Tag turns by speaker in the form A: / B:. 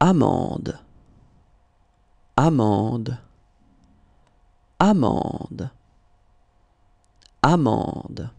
A: amande amande amande amande